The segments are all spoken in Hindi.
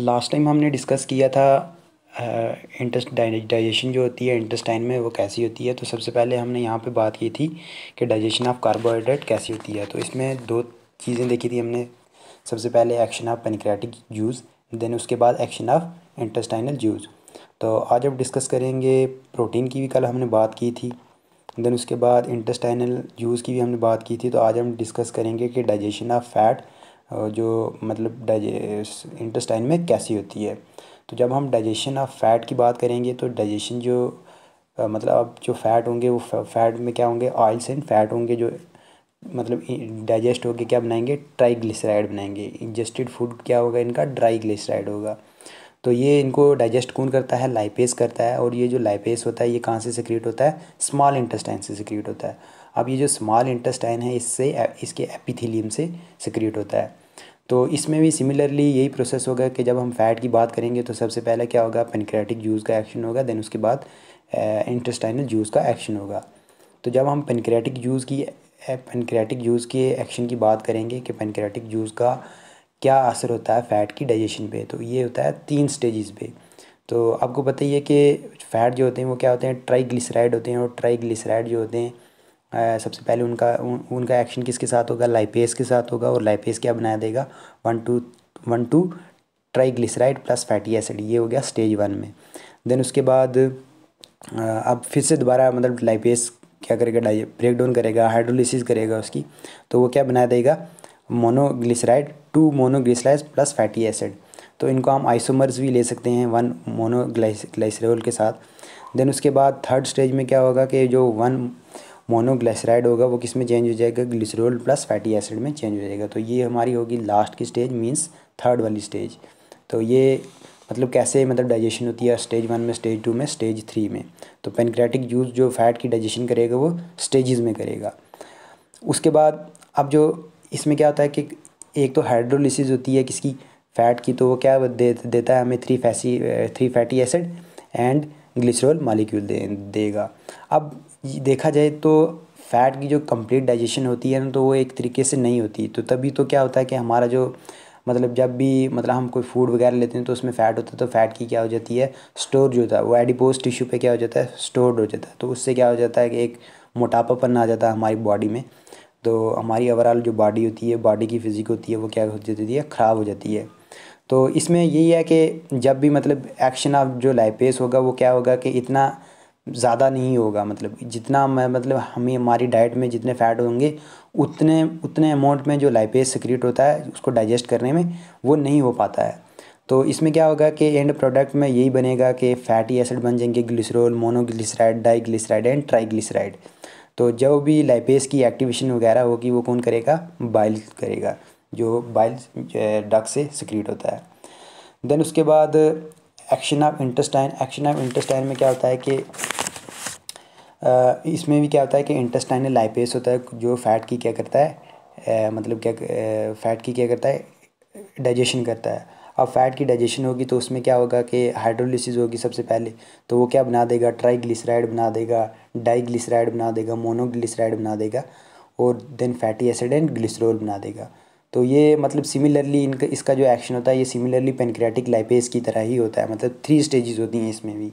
लास्ट टाइम हमने डिस्कस किया था इंटस्ट डाइजेशन जो होती है इंटस्टाइन में वो कैसी होती है तो सबसे पहले हमने यहाँ पे बात की थी कि डाइजेशन ऑफ कार्बोहाइड्रेट कैसी होती है तो इसमें दो चीज़ें देखी थी हमने सबसे पहले action of pancreatic juice then उसके बाद एक्शन ऑफ इंटस्टाइनल जूस तो आज अब डिस्कस करेंगे प्रोटीन की भी कल हमने बात की थी देन उसके बाद इंटस्टाइनल जूस की भी हमने बात की थी तो आज हम डिस्कस करेंगे कि डाइजेशन ऑफ फैट जो मतलब इंटेस्टाइन में कैसी होती है तो जब हम डाइजेशन ऑफ फैट की बात करेंगे तो डाइजेशन जो मतलब अब जो फैट होंगे वो फैट में क्या होंगे ऑयल्स एंड फैट होंगे जो मतलब डाइजेस्ट होकर क्या बनाएंगे ट्राई ग्लिसराइड बनाएंगे इंजेस्टेड फूड क्या होगा इनका ड्राई ग्लिसराइड होगा तो ये इनको डाइजेस्ट कौन करता है लाइपेस करता है और ये जो लाइपेस होता है ये कहाँ से सिक्रिएट होता है स्मॉल इंटेस्टाइन से सिक्रिएट होता है अब ये जो स्मॉल इंटेस्टाइन है इससे इसके एपिथीलियम से सिक्रिएट होता है तो इसमें भी सिमिलरली यही प्रोसेस होगा कि जब हम फैट की बात करेंगे तो सबसे पहले क्या होगा पेनक्रेटिक जूस का एक्शन होगा देन उसके बाद इंटेस्टाइनल जूस का एक्शन होगा तो जब हम पेनक्रेटिक जूस की पेनक्रेटिक जूस के एक्शन की बात करेंगे कि पेनक्रेटिक जूस का क्या असर होता है फ़ैट की डाइजेशन पे तो ये होता है तीन स्टेजेस पे तो आपको पता ही है कि फ़ैट जो होते हैं वो क्या होते हैं ट्राई ग्लिसराइड होते हैं और ट्राई ग्लिसराइड जो होते हैं सबसे पहले उनका उन, उनका एक्शन किसके साथ होगा लाइपेस के साथ होगा और लाइपेस क्या बनाया देगा one two one two triglyceride plus fatty acid ये हो गया स्टेज वन में देन उसके बाद अब फिर से दोबारा मतलब लाइपेस क्या करेगा डाइ ब्रेक डाउन करेगा हाइड्रोलिसिस करेगा उसकी तो वो क्या बना देगा monoglyceride to monoglyceride plus fatty acid तो इनको हम आइसोमर्स भी ले सकते हैं वन मोनोग्लाइसरॉल के साथ देन उसके बाद थर्ड स्टेज में क्या होगा कि जो वन मोनोग्लिसराइड होगा वो किस में चेंज हो जाएगा ग्लिसरोल प्लस फैटी एसिड में चेंज हो जाएगा तो ये हमारी होगी लास्ट की स्टेज मीन्स थर्ड वाली स्टेज तो ये मतलब कैसे मतलब डाइजेशन होती है स्टेज वन में स्टेज टू में स्टेज थ्री में तो पेनक्रेटिक जूस जो फैट की डाइजेशन करेगा वो स्टेजेस में करेगा उसके बाद अब जो इसमें क्या होता है कि एक तो हाइड्रोलिसिस होती है किसकी फ़ैट की तो वो क्या दे, देता है हमें थ्री फैसी three fatty acid and glycerol molecule दे देगा अब देखा जाए तो फैट की जो कंप्लीट डाइजेशन होती है ना तो वो एक तरीके से नहीं होती तो तभी तो क्या होता है कि हमारा जो मतलब जब भी मतलब हम कोई फूड वगैरह लेते हैं तो उसमें फ़ैट होता है तो फ़ैट की क्या हो जाती है स्टोर जो होता है वो एडिपोज टिश्यू पे क्या हो जाता है स्टोर्ड हो जाता है तो उससे क्या हो जाता है कि एक मोटापापन आ जाता है हमारी बॉडी में तो हमारी ओवरऑल जो बॉडी होती है बॉडी की फिज़िक होती है वो क्या हो जाती है ख़राब हो जाती है तो इसमें यही है कि जब भी मतलब एक्शन ऑफ जो लाइपेस होगा वो क्या होगा कि इतना ज़्यादा नहीं होगा मतलब जितना मैं मतलब हमें हमारी डाइट में जितने फैट होंगे उतने उतने अमाउंट में जो लाइपेस सिक्रीट होता है उसको डाइजेस्ट करने में वो नहीं हो पाता है तो इसमें क्या होगा कि एंड प्रोडक्ट में यही बनेगा कि फैटी एसिड बन जाएंगे glycerol monoglyceride diglyceride and triglyceride तो जब भी लाइपेस की एक्टिवेशन वगैरह होगी वो कौन करेगा बाइल करेगा जो बाइल डग से सिक्रीट होता है देन उसके बाद action of intestine action of intestine में क्या होता है कि इसमें भी क्या होता है कि इंटेस्टाइन लाइपेस होता है जो फैट की क्या करता है मतलब क्या फैट की क्या करता है डाइजेशन करता है अब फैट की डाइजेशन होगी तो उसमें क्या होगा कि हाइड्रोलिसिस होगी सबसे पहले तो वो क्या बना देगा ट्राईग्लिसराइड बना देगा डाईग्लिसराइड बना देगा मोनोग्लिसराइड बना देगा और then fatty acid and glycerol बना देगा तो ये मतलब सिमिलरली इनका इसका जो एक्शन होता है ये सिमिलरली पेनक्रियाटिक लाइपेस की तरह ही होता है मतलब थ्री स्टेजेस होती हैं इसमें भी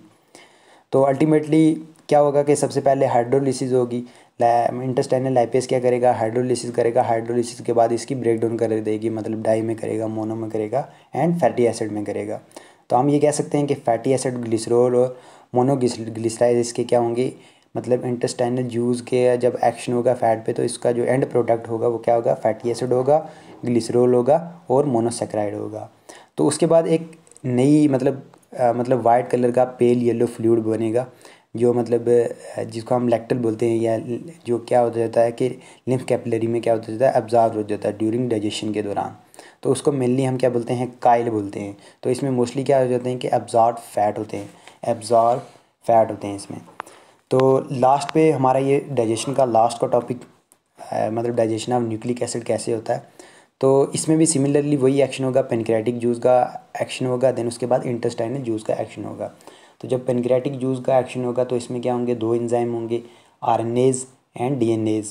तो अल्टीमेटली क्या होगा कि सबसे पहले हाइड्रोलिसिस होगी इंटेस्टाइनल लाइपेस क्या करेगा हाइड्रोलिसिस करेगा हाइड्रोलिसिस के बाद इसकी ब्रेकडाउन कर देगी मतलब डाई में करेगा मोनो में करेगा एंड फैटी एसिड में करेगा तो हम ये कह सकते हैं कि फैटी एसिड ग्लिसरोल और मोनोग्लिसराइड इसके क्या होंगे मतलब इंटेस्टाइनल जूस के जब एक्शन होगा फैट पे तो इसका जो एंड प्रोडक्ट होगा वो क्या होगा फैटी एसिड होगा ग्लिसरोल होगा और मोनोसेक्राइड होगा तो उसके बाद एक नई मतलब आ, मतलब वाइट कलर का पेल येलो फ्लूड बनेगा जो मतलब जिसको हम लैक्टल बोलते हैं या जो क्या होता जाता है कि लिम्फ कैपलरी में क्या होता जाता है एब्जॉर्व हो जाता है ड्यूरिंग डाइजेशन के दौरान तो उसको मेनली हम क्या बोलते हैं काइल बोलते हैं तो इसमें मोस्टली क्या हो जाते हैं कि एब्जॉर्व फैट होते हैं एब्जॉर्व फैट होते हैं इसमें तो लास्ट पे हमारा ये डाइजेशन का लास्ट का टॉपिक मतलब डाइजेशन ऑफ न्यूक्लिक एसिड कैसे होता है तो इसमें भी सिमिलरली वही एक्शन होगा पेनक्रेटिक जूस का एक्शन होगा देन उसके बाद इंटेस्टाइनल जूस का एक्शन होगा तो जब पेनक्रेटिक जूस का एक्शन होगा तो इसमें क्या होंगे दो इंजाइम होंगे आर एंड डी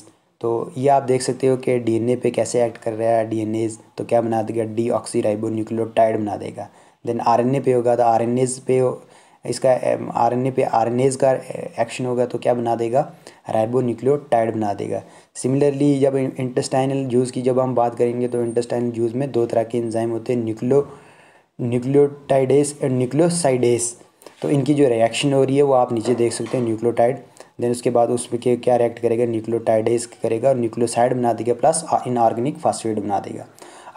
तो ये आप देख सकते हो कि डी पे कैसे एक्ट कर रहा है डी तो क्या बना देगा डी ऑक्सी न्यूक्लियोटाइड बना देगा देन आर पे होगा तो आर पे हो, इसका आरएनए पे आरएनएज का एक्शन होगा तो क्या बना देगा राइबोन्यूक्लियोटाइड बना देगा सिमिलरली जब इंटेस्टाइनल जूस की जब हम बात करेंगे तो इंटेस्टाइनल जूस में दो तरह के एंजाइम होते हैं न्यूक्लियो न्यूक्लियोटाइडेस और न्यूक्लियोसाइडेस तो इनकी जो रिएक्शन हो रही है वो आप नीचे देख सकते हैं न्यूक्लियोटाइड देन उसके बाद उसमें क्या रिएक्ट करेगा न्यूक्लियोटाइडेस करेगा और न्यूक्लियोसाइड बना देगा प्लस इनऑर्गेनिक फास्फेट बना देगा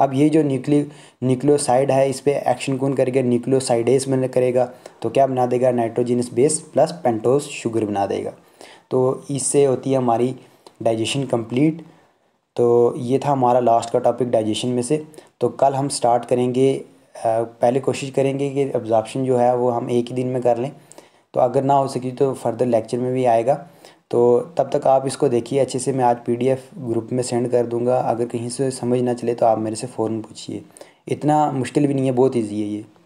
अब ये जो न्यूक्लियो न्यूक्लियोसाइड है इस पर एक्शन कौन करेगा न्यूक्लियोसाइडेस में करेगा तो क्या बना देगा nitrogenous base plus pentose sugar बना देगा तो इससे होती है हमारी डाइजेशन कंप्लीट तो ये था हमारा लास्ट का टॉपिक डाइजेशन में से तो कल हम स्टार्ट करेंगे पहले कोशिश करेंगे कि अब्जॉर्प्शन जो है वो हम एक ही दिन में कर लें तो अगर ना हो सके तो फर्दर लेक्चर में भी आएगा तो तब तक आप इसको देखिए अच्छे से मैं आज पी ग्रुप में सेंड कर दूँगा अगर कहीं से समझ ना चले तो आप मेरे से फ़ौर पूछिए इतना मुश्किल भी नहीं है बहुत ईजी है ये